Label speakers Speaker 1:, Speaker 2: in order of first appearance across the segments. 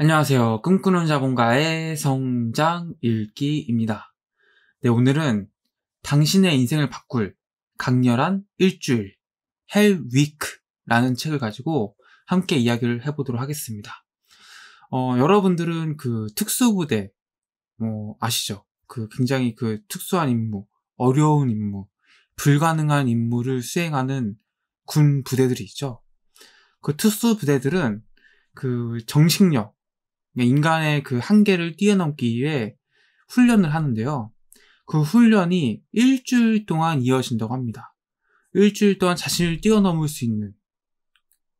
Speaker 1: 안녕하세요. 꿈꾸는 자본가의 성장 읽기입니다. 네, 오늘은 당신의 인생을 바꿀 강렬한 일주일, 헬 위크라는 책을 가지고 함께 이야기를 해보도록 하겠습니다. 어, 여러분들은 그 특수부대, 뭐, 아시죠? 그 굉장히 그 특수한 임무, 어려운 임무, 불가능한 임무를 수행하는 군 부대들이 있죠. 그 특수 부대들은 그 정신력, 그러니까 인간의 그 한계를 뛰어넘기 위해 훈련을 하는데요. 그 훈련이 일주일 동안 이어진다고 합니다. 일주일 동안 자신을 뛰어넘을 수 있는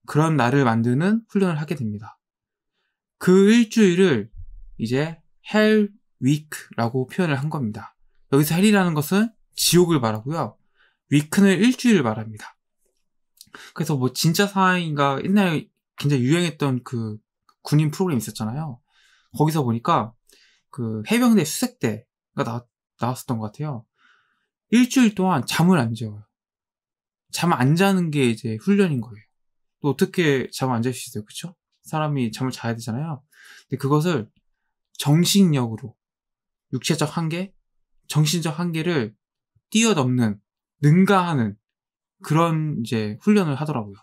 Speaker 1: 그런 나를 만드는 훈련을 하게 됩니다. 그 일주일을 이제 헬 위크라고 표현을 한 겁니다. 여기서 헬이라는 것은 지옥을 말하고요. 위크는 일주일을 말합니다. 그래서 뭐 진짜 사항인가 옛날에 굉장히 유행했던 그 군인 프로그램 있었잖아요. 거기서 보니까 그 해병대 수색대가 나, 나왔었던 것 같아요. 일주일 동안 잠을 안 재워요. 잠 안 자는 게 이제 훈련인 거예요. 또 어떻게 잠을 안잘 수 있어요, 그렇죠? 사람이 잠을 자야 되잖아요. 근데 그것을 정신력으로 육체적 한계, 정신적 한계를 뛰어넘는, 능가하는 그런 이제 훈련을 하더라고요.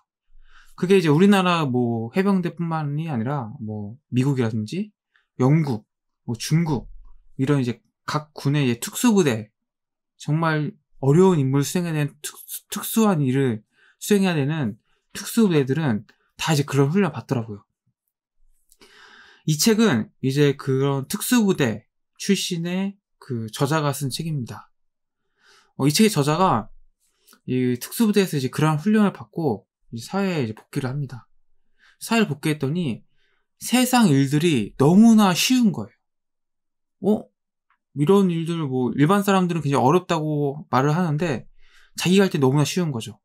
Speaker 1: 그게 이제 우리나라 뭐 해병대뿐만이 아니라 뭐 미국이라든지 영국, 뭐 중국 이런 이제 각 군의 이제 특수부대 정말 어려운 임무를 수행해야 되는 특, 수한 일을 수행해야 되는 특수부대들은 다 이제 그런 훈련 받더라고요. 이 책은 이제 그런 특수부대 출신의 그 저자가 쓴 책입니다. 어, 이 책의 저자가 이 특수부대에서 이제 그런 훈련을 받고 사회에 이제 복귀를 합니다. 사회를 복귀했더니 세상 일들이 너무나 쉬운 거예요. 어? 이런 일들 뭐 일반 사람들은 굉장 어렵다고 말을 하는데 자기가 할 때 너무나 쉬운 거죠.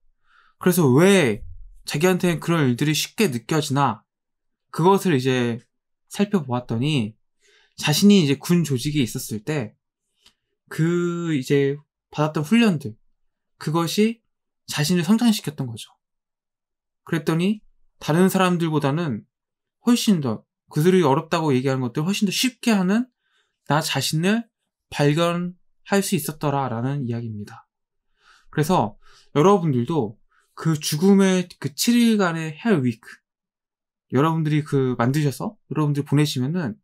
Speaker 1: 그래서 왜 자기한테 는 그런 일들이 쉽게 느껴지나 그것을 이제 살펴보았더니 자신이 이제 군 조직에 있었을 때 그 이제 받았던 훈련들 그것이 자신을 성장시켰던 거죠. 그랬더니 다른 사람들보다는 훨씬 더 그들이 어렵다고 얘기하는 것들 훨씬 더 쉽게 하는 나 자신을 발견할 수 있었더라라는 이야기입니다. 그래서 여러분들도 그 죽음의 그 7일간의 헬 위크 여러분들이 그 만드셔서 여러분들이 보내시면은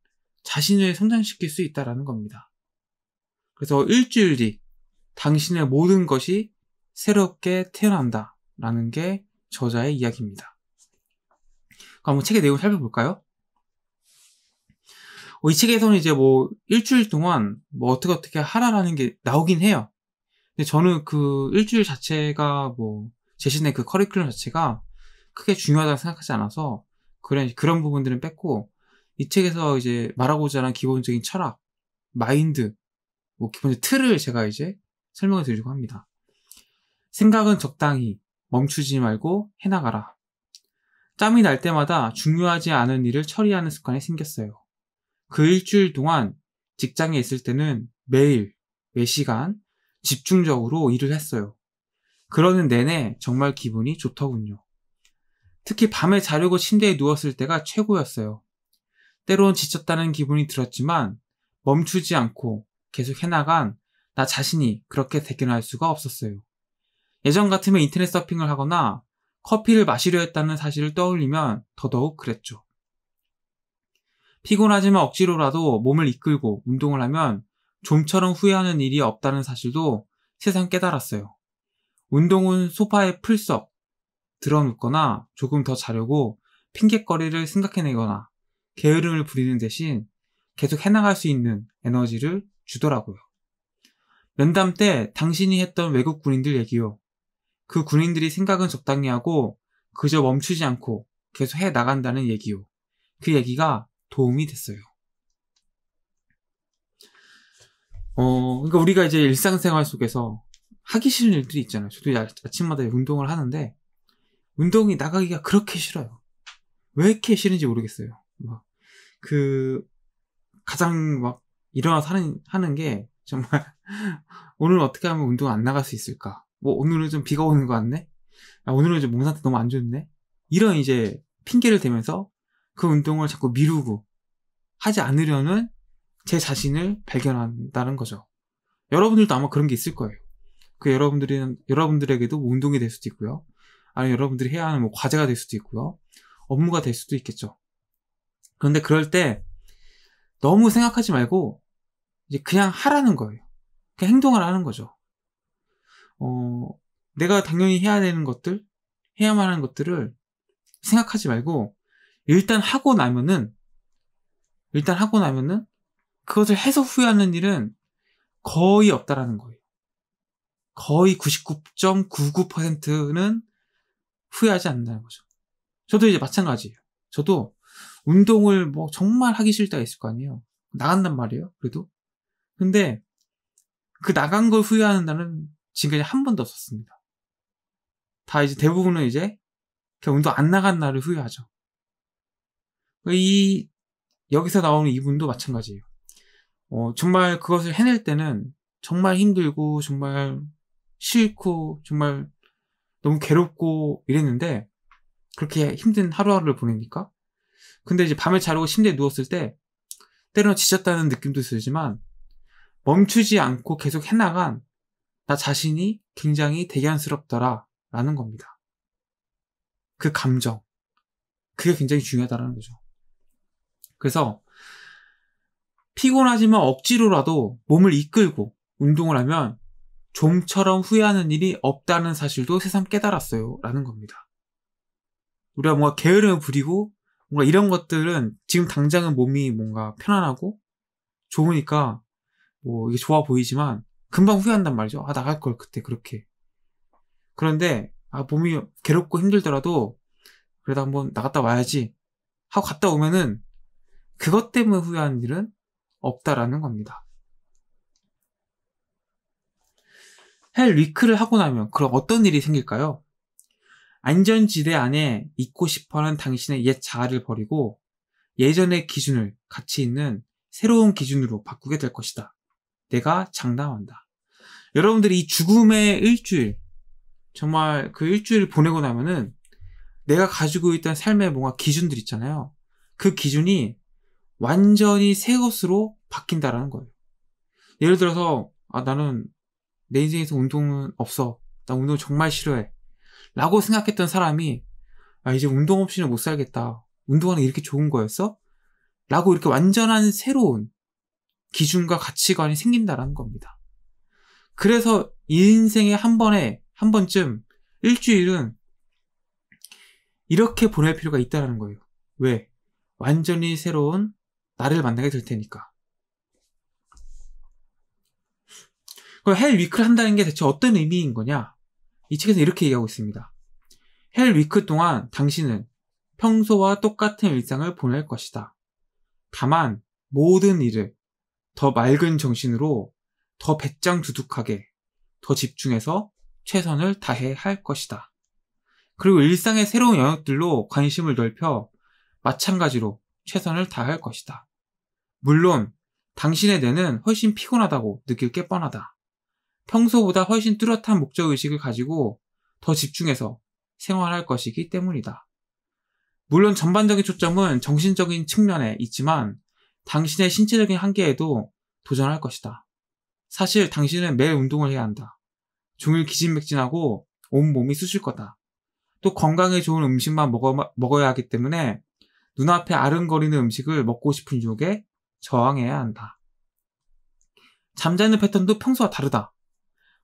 Speaker 1: 자신을 성장시킬 수 있다라는 겁니다. 그래서 일주일 뒤 당신의 모든 것이 새롭게 태어난다라는 게 저자의 이야기입니다. 그럼 책의 내용을 살펴볼까요? 어, 이 책에서는 이제 뭐 일주일 동안 뭐 어떻게 어떻게 하라라는 게 나오긴 해요. 근데 저는 그 일주일 자체가 뭐 제신의 그 커리큘럼 자체가 크게 중요하다고 생각하지 않아서 그런 그런 부분들은 뺐고 이 책에서 이제 말하고자 하는 기본적인 철학, 마인드, 뭐 기본적인 틀을 제가 이제 설명을 드리려고 합니다. 생각은 적당히, 멈추지 말고 해나가라. 짬이 날 때마다 중요하지 않은 일을 처리하는 습관이 생겼어요. 그 일주일 동안 직장에 있을 때는 매일, 매시간 집중적으로 일을 했어요. 그러는 내내 정말 기분이 좋더군요. 특히 밤에 자려고 침대에 누웠을 때가 최고였어요. 때론 지쳤다는 기분이 들었지만 멈추지 않고 계속 해나간 나 자신이 그렇게 대견할 수가 없었어요. 예전 같으면 인터넷 서핑을 하거나 커피를 마시려 했다는 사실을 떠올리면 더더욱 그랬죠. 피곤하지만 억지로라도 몸을 이끌고 운동을 하면 좀처럼 후회하는 일이 없다는 사실도 세상 깨달았어요. 운동은 소파에 풀썩 들어눕거나 조금 더 자려고 핑곗거리를 생각해내거나 게으름을 부리는 대신 계속 해나갈 수 있는 에너지를 주더라고요. 면담 때 당신이 했던 외국 군인들 얘기요. 그 군인들이 생각은 적당히 하고 그저 멈추지 않고 계속 해 나간다는 얘기요. 그 얘기가 도움이 됐어요. 어, 그러니까 우리가 이제 일상생활 속에서 하기 싫은 일들이 있잖아요. 저도 아침마다 운동을 하는데 운동이 나가기가 그렇게 싫어요. 왜 이렇게 싫은지 모르겠어요. 막그 가장 막 일어나서 하는 하는 게 정말 오늘 어떻게 하면 운동 안 나갈 수 있을까? 뭐 오늘은 좀 비가 오는 것 같네. 아, 오늘은 좀 몸 상태 너무 안좋네 이런 이제 핑계를 대면서 그 운동을 자꾸 미루고 하지 않으려는 제 자신을 발견한다는 거죠. 여러분들도 아마 그런 게 있을 거예요. 그 여러분들이 여러분들에게도 뭐 운동이 될 수도 있고요. 아니면 여러분들이 해야 하는 뭐 과제가 될 수도 있고요. 업무가 될 수도 있겠죠. 그런데 그럴 때 너무 생각하지 말고 이제 그냥 하라는 거예요. 그냥 행동을 하는 거죠. 어, 내가 당연히 해야 되는 것들, 해야만 하는 것들을 생각하지 말고, 일단 하고 나면은, 일단 하고 나면은, 그것을 해서 후회하는 일은 거의 없다라는 거예요. 거의 99.99%는 후회하지 않는다는 거죠. 저도 이제 마찬가지예요. 저도 운동을 뭐 정말 하기 싫다 했을 거 아니에요. 나간단 말이에요. 그래도. 근데 그 나간 걸 후회하는 날은 지금까지 한 번도 없었습니다. 다 이제 대부분은 이제 그냥 운동 안 나간 날을 후회하죠. 이 여기서 나오는 이분도 마찬가지예요. 어, 정말 그것을 해낼 때는 정말 힘들고 정말 싫고 정말 너무 괴롭고 이랬는데 그렇게 힘든 하루하루를 보내니까 근데 이제 밤에 자려고 침대에 누웠을 때 때로는 지쳤다는 느낌도 들지만 멈추지 않고 계속 해나간 나 자신이 굉장히 대견스럽더라 라는 겁니다. 그 감정. 그게 굉장히 중요하다는 거죠. 그래서 피곤하지만 억지로라도 몸을 이끌고 운동을 하면 좀처럼 후회하는 일이 없다는 사실도 새삼 깨달았어요. 라는 겁니다. 우리가 뭔가 게으름을 부리고 뭔가 이런 것들은 지금 당장은 몸이 뭔가 편안하고 좋으니까 뭐 이게 좋아 보이지만 금방 후회한단 말이죠. 아, 나갈 걸, 그때 그렇게. 그런데, 아, 몸이 괴롭고 힘들더라도, 그래도 한번 나갔다 와야지. 하고 갔다 오면은, 그것 때문에 후회한 일은 없다라는 겁니다. 헬 위크를 하고 나면, 그럼 어떤 일이 생길까요? 안전지대 안에 있고 싶어 하는 당신의 옛 자아를 버리고, 예전의 기준을 같이 있는 새로운 기준으로 바꾸게 될 것이다. 내가 장담한다. 여러분들이 이 죽음의 일주일, 정말 그 일주일 보내고 나면은 내가 가지고 있던 삶의 뭔가 기준들 있잖아요. 그 기준이 완전히 새 것으로 바뀐다라는 거예요. 예를 들어서, 아, 나는 내 인생에서 운동은 없어. 나 운동 정말 싫어해. 라고 생각했던 사람이, 아, 이제 운동 없이는 못 살겠다. 운동하는 이렇게 좋은 거였어? 라고 이렇게 완전한 새로운 기준과 가치관이 생긴다라는 겁니다. 그래서 인생에 한 번에 한 번쯤 일주일은 이렇게 보낼 필요가 있다라는 거예요. 왜? 완전히 새로운 나를 만나게 될 테니까. 그럼 헬 위크를 한다는 게 대체 어떤 의미인 거냐? 이 책에서 이렇게 얘기하고 있습니다. 헬 위크 동안 당신은 평소와 똑같은 일상을 보낼 것이다. 다만 모든 일을 더 맑은 정신으로 더 배짱두둑하게 더 집중해서 최선을 다해 할 것이다. 그리고 일상의 새로운 영역들로 관심을 넓혀 마찬가지로 최선을 다할 것이다. 물론 당신의 뇌는 훨씬 피곤하다고 느낄 게 뻔하다. 평소보다 훨씬 뚜렷한 목적의식을 가지고 더 집중해서 생활할 것이기 때문이다. 물론 전반적인 초점은 정신적인 측면에 있지만 당신의 신체적인 한계에도 도전할 것이다. 사실 당신은 매일 운동을 해야 한다. 종일 기진맥진하고 온몸이 쑤실 거다. 또 건강에 좋은 음식만 먹어, 먹어야 하기 때문에 눈앞에 아른거리는 음식을 먹고 싶은 욕에 저항해야 한다. 잠자는 패턴도 평소와 다르다.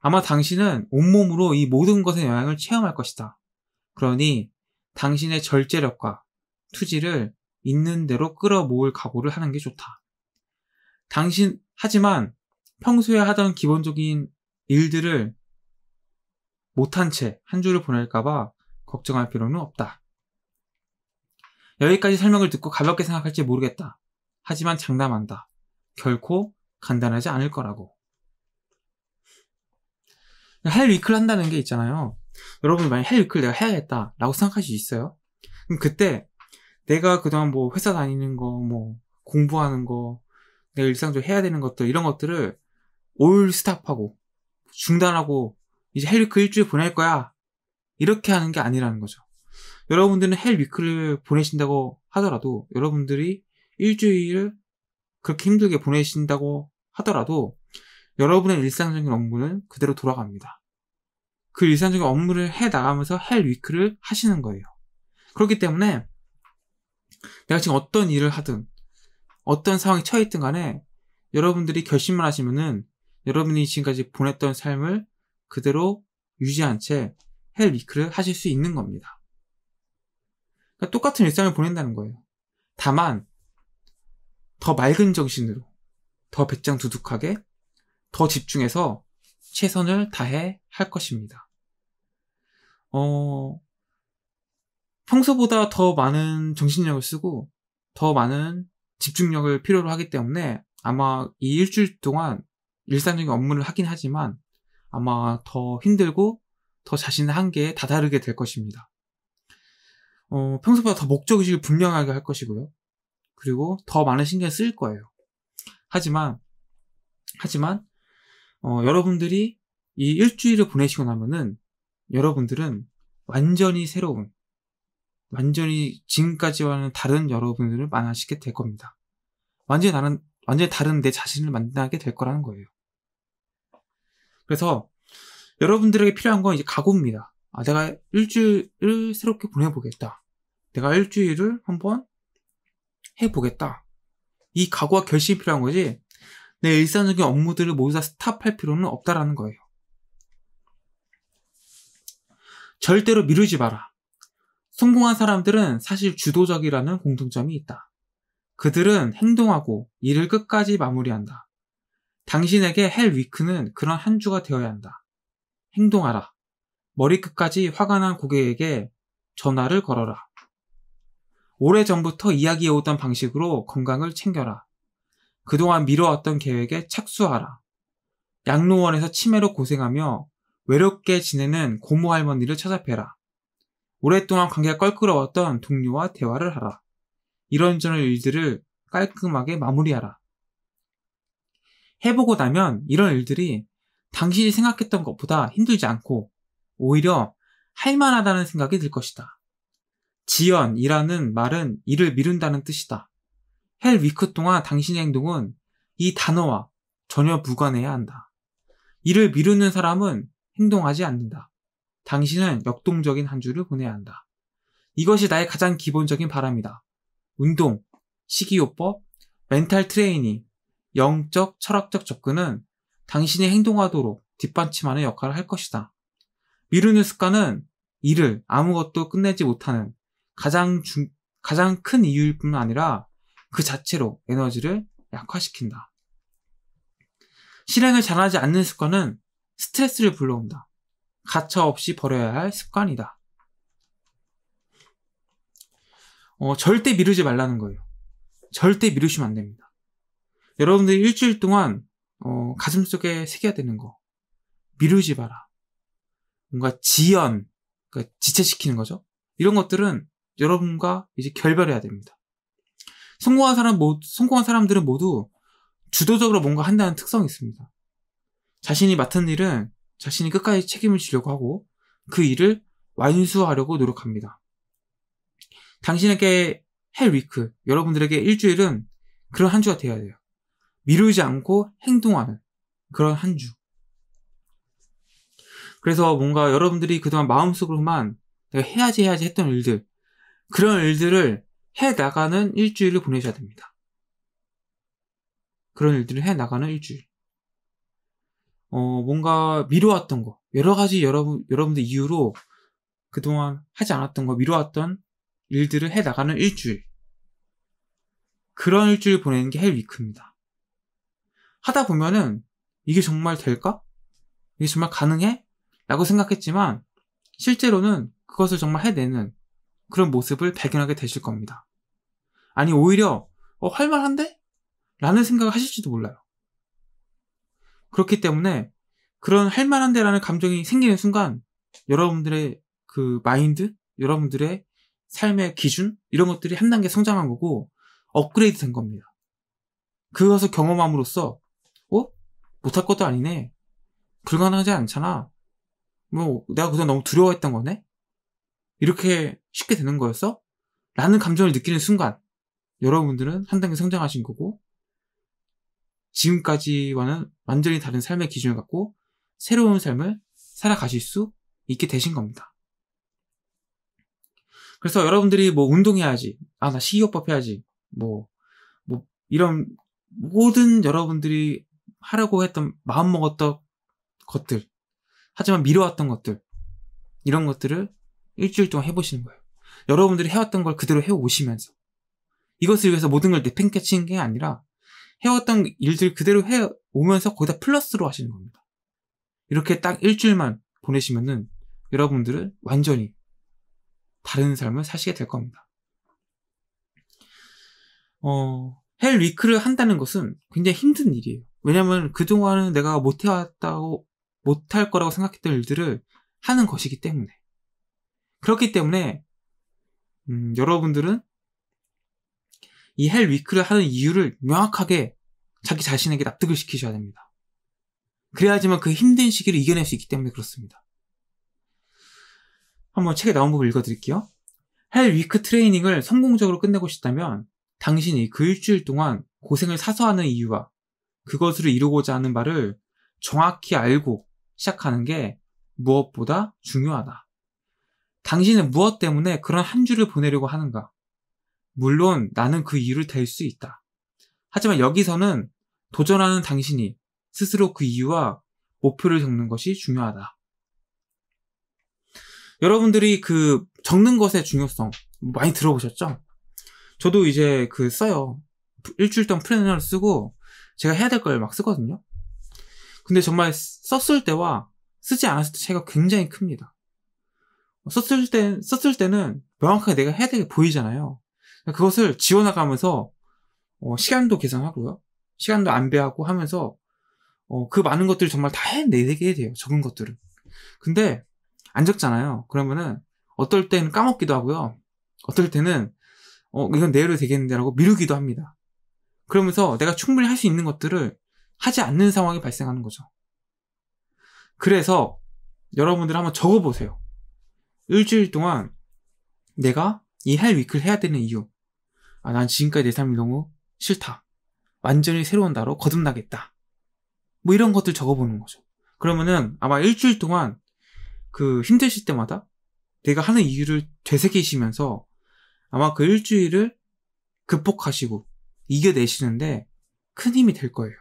Speaker 1: 아마 당신은 온몸으로 이 모든 것의 영향을 체험할 것이다. 그러니 당신의 절제력과 투지를 있는 대로 끌어모을 각오를 하는 게 좋다. 당신, 하지만 평소에 하던 기본적인 일들을 못한 채 한 주를 보낼까봐 걱정할 필요는 없다. 여기까지 설명을 듣고 가볍게 생각할지 모르겠다. 하지만 장담한다. 결코 간단하지 않을 거라고. 헬 위클 한다는 게 있잖아요. 여러분 만약 헬 위클 내가 해야겠다 라고 생각할 수 있어요. 그럼 그때 내가 그동안 뭐 회사 다니는 거, 뭐 공부하는 거, 내가 일상적으로 해야 되는 것들, 이런 것들을 올 스탑하고 중단하고 이제 헬위크 그 일주일 보낼 거야 이렇게 하는 게 아니라는 거죠. 여러분들은 헬위크를 보내신다고 하더라도 여러분들이 일주일을 그렇게 힘들게 보내신다고 하더라도 여러분의 일상적인 업무는 그대로 돌아갑니다. 그 일상적인 업무를 해 나가면서 헬 위크를 하시는 거예요. 그렇기 때문에 내가 지금 어떤 일을 하든 어떤 상황에 처해 있든 간에 여러분들이 결심만 하시면은 여러분이 지금까지 보냈던 삶을 그대로 유지한 채 헬위크를 하실 수 있는 겁니다. 그러니까 똑같은 일상을 보낸다는 거예요. 다만 더 맑은 정신으로 더 배짱 두둑하게 더 집중해서 최선을 다해 할 것입니다. 어, 평소보다 더 많은 정신력을 쓰고 더 많은 집중력을 필요로 하기 때문에 아마 이 일주일 동안 일상적인 업무를 하긴 하지만 아마 더 힘들고 더 자신의 한계에 다다르게 될 것입니다. 어, 평소보다 더 목적의식을 분명하게 할 것이고요. 그리고 더 많은 신경을 쓸 거예요. 하지만, 하지만, 어, 여러분들이 이 일주일을 보내시고 나면은 여러분들은 완전히 새로운, 완전히 지금까지와는 다른 여러분들을 만나시게 될 겁니다. 완전히 다른, 완전히 다른 내 자신을 만나게 될 거라는 거예요. 그래서 여러분들에게 필요한 건 이제 각오입니다. 아, 내가 일주일을 새롭게 보내보겠다. 내가 일주일을 한번 해보겠다. 이 각오와 결심이 필요한 거지, 내 일상적인 업무들을 모두 다 스탑할 필요는 없다라는 거예요. 절대로 미루지 마라. 성공한 사람들은 사실 주도적이라는 공통점이 있다. 그들은 행동하고 일을 끝까지 마무리한다. 당신에게 헬 위크는 그런 한 주가 되어야 한다. 행동하라. 머리끝까지 화가 난 고객에게 전화를 걸어라. 오래전부터 이야기해오던 방식으로 건강을 챙겨라. 그동안 미뤄왔던 계획에 착수하라. 양로원에서 치매로 고생하며 외롭게 지내는 고모 할머니를 찾아뵈라. 오랫동안 관계가 껄끄러웠던 동료와 대화를 하라. 이런저런 일들을 깔끔하게 마무리하라. 해보고 나면 이런 일들이 당신이 생각했던 것보다 힘들지 않고 오히려 할만하다는 생각이 들 것이다. 지연이라는 말은 일을 미룬다는 뜻이다. 헬 위크 동안 당신의 행동은 이 단어와 전혀 무관해야 한다. 일을 미루는 사람은 행동하지 않는다. 당신은 역동적인 한 주를 보내야 한다. 이것이 나의 가장 기본적인 바람이다. 운동, 식이요법, 멘탈 트레이닝, 영적 철학적 접근은 당신이 행동하도록 뒷받침하는 역할을 할 것이다. 미루는 습관은 일을 아무것도 끝내지 못하는 가장 중, 가장 큰 이유일 뿐 아니라 그 자체로 에너지를 약화시킨다. 실행을 잘하지 않는 습관은 스트레스를 불러온다. 가차없이 버려야 할 습관이다. 어, 절대 미루지 말라는 거예요. 절대 미루시면 안 됩니다. 여러분들이 일주일 동안 어, 가슴속에 새겨야 되는 거 미루지 마라. 뭔가 지연, 그러니까 지체시키는 거죠. 이런 것들은 여러분과 이제 결별해야 됩니다. 성공한 사람 모, 성공한 사람들은 모두 주도적으로 뭔가 한다는 특성이 있습니다. 자신이 맡은 일은 자신이 끝까지 책임을 지려고 하고 그 일을 완수하려고 노력합니다. 당신에게 헬 위크, 여러분들에게 일주일은 그런 한 주가 되어야 돼요. 미루지 않고 행동하는 그런 한 주. 그래서 뭔가 여러분들이 그동안 마음속으로만 내가 해야지 해야지 했던 일들, 그런 일들을 해 나가는 일주일을 보내셔야 됩니다. 그런 일들을 해 나가는 일주일. 어, 뭔가 미뤄왔던 거, 여러 가지 여러분, 여러분들 이유로 그동안 하지 않았던 거, 미뤄왔던 일들을 해 나가는 일주일. 그런 일주일 보내는 게 헬 위크입니다. 하다 보면은 이게 정말 될까? 이게 정말 가능해? 라고 생각했지만 실제로는 그것을 정말 해내는 그런 모습을 발견하게 되실 겁니다. 아니, 오히려, 어, 할만한데? 라는 생각을 하실지도 몰라요. 그렇기 때문에 그런 할만한데라는 감정이 생기는 순간 여러분들의 그 마인드, 여러분들의 삶의 기준, 이런 것들이 한 단계 성장한 거고 업그레이드 된 겁니다. 그것을 경험함으로써 못할 것도 아니네. 불가능하지 않잖아. 뭐, 내가 그동안 너무 두려워했던 거네? 이렇게 쉽게 되는 거였어? 라는 감정을 느끼는 순간, 여러분들은 한 단계 성장하신 거고, 지금까지와는 완전히 다른 삶의 기준을 갖고, 새로운 삶을 살아가실 수 있게 되신 겁니다. 그래서 여러분들이 뭐 운동해야지, 아, 나 식이요법 해야지, 뭐, 뭐, 이런 모든 여러분들이 하려고 했던 마음먹었던 것들 하지만 미뤄왔던 것들 이런 것들을 일주일 동안 해보시는 거예요. 여러분들이 해왔던 걸 그대로 해오시면서 이것을 위해서 모든 걸 내팽개치는 게 아니라 해왔던 일들 그대로 해오면서 거기다 플러스로 하시는 겁니다. 이렇게 딱 일주일만 보내시면은 여러분들은 완전히 다른 삶을 사시게 될 겁니다. 어, 헬 위크를 한다는 것은 굉장히 힘든 일이에요. 왜냐면 그동안은 내가 못해왔다고, 못할 거라고 생각했던 일들을 하는 것이기 때문에. 그렇기 때문에, 음, 여러분들은 이 헬 위크를 하는 이유를 명확하게 자기 자신에게 납득을 시키셔야 됩니다. 그래야지만 그 힘든 시기를 이겨낼 수 있기 때문에 그렇습니다. 한번 책에 나온 부분 읽어드릴게요. 헬 위크 트레이닝을 성공적으로 끝내고 싶다면 당신이 그 일주일 동안 고생을 사서 하는 이유와 그것을 이루고자 하는 바를 정확히 알고 시작하는 게 무엇보다 중요하다. 당신은 무엇 때문에 그런 한 주를 보내려고 하는가? 물론 나는 그 이유를 댈 수 있다. 하지만 여기서는 도전하는 당신이 스스로 그 이유와 목표를 적는 것이 중요하다. 여러분들이 그 적는 것의 중요성 많이 들어보셨죠? 저도 이제 그 써요. 일주일 동안 플래너를 쓰고 제가 해야 될 걸 막 쓰거든요. 근데 정말 썼을 때와 쓰지 않았을 때 차이가 굉장히 큽니다. 썼을 때, 썼을 때는 명확하게 내가 해야 되게 보이잖아요. 그것을 지워나가면서, 어, 시간도 계산하고요. 시간도 안배하고 하면서, 어, 그 많은 것들을 정말 다 해내게 돼요. 적은 것들을. 근데, 안 적잖아요. 그러면은, 어떨 때는 까먹기도 하고요. 어떨 때는, 어, 이건 내일로 되겠는데라고 미루기도 합니다. 그러면서 내가 충분히 할 수 있는 것들을 하지 않는 상황이 발생하는 거죠. 그래서 여러분들 한번 적어보세요. 일주일 동안 내가 이헬 위크를 해야 되는 이유. 아, 난 지금까지 내 삶이 너무 싫다. 완전히 새로운 나로 거듭나겠다. 뭐 이런 것들 적어보는 거죠. 그러면은 아마 일주일 동안 그 힘드실 때마다 내가 하는 이유를 되새기시면서 아마 그 일주일을 극복하시고 이겨내시는데 큰 힘이 될 거예요.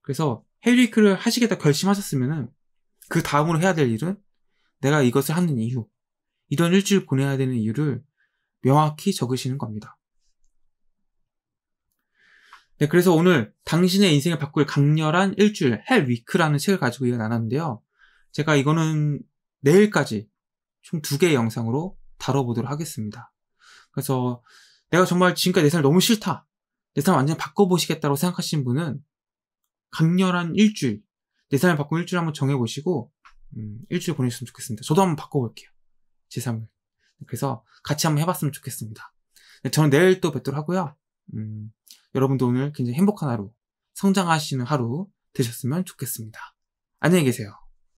Speaker 1: 그래서 헤리크를 하시겠다 결심하셨으면은 그 다음으로 해야 될 일은 내가 이것을 하는 이유, 이런 일주일 보내야 되는 이유를 명확히 적으시는 겁니다. 네, 그래서 오늘 당신의 인생을 바꿀 강렬한 일주일, 헬 위크라는 책을 가지고 이야 나눴는데요. 제가 이거는 내일까지 총 두 개의 영상으로 다뤄보도록 하겠습니다. 그래서 내가 정말 지금까지 내 삶 너무 싫다. 내삶을 완전히 바꿔보시겠다고 생각하시는 분은 강렬한 일주일, 내 삶을 바꾸는 일주일 한번 정해보시고, 음, 일주일 보내셨으면 좋겠습니다. 저도 한번 바꿔볼게요. 제 삶을. 그래서 같이 한번 해봤으면 좋겠습니다. 네, 저는 내일 또 뵙도록 하고요. 음, 여러분도 오늘 굉장히 행복한 하루, 성장하시는 하루 되셨으면 좋겠습니다. 안녕히 계세요.